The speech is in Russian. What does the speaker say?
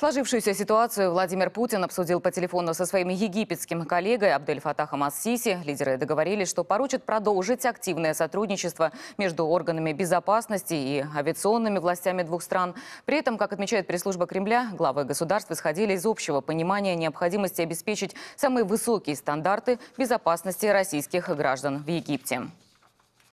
Сложившуюся ситуацию Владимир Путин обсудил по телефону со своим египетским коллегой Абдель Фатахом Ассиси. Лидеры договорились, что поручат продолжить активное сотрудничество между органами безопасности и авиационными властями двух стран. При этом, как отмечает пресс-служба Кремля, главы государств исходили из общего понимания необходимости обеспечить самые высокие стандарты безопасности российских граждан в Египте.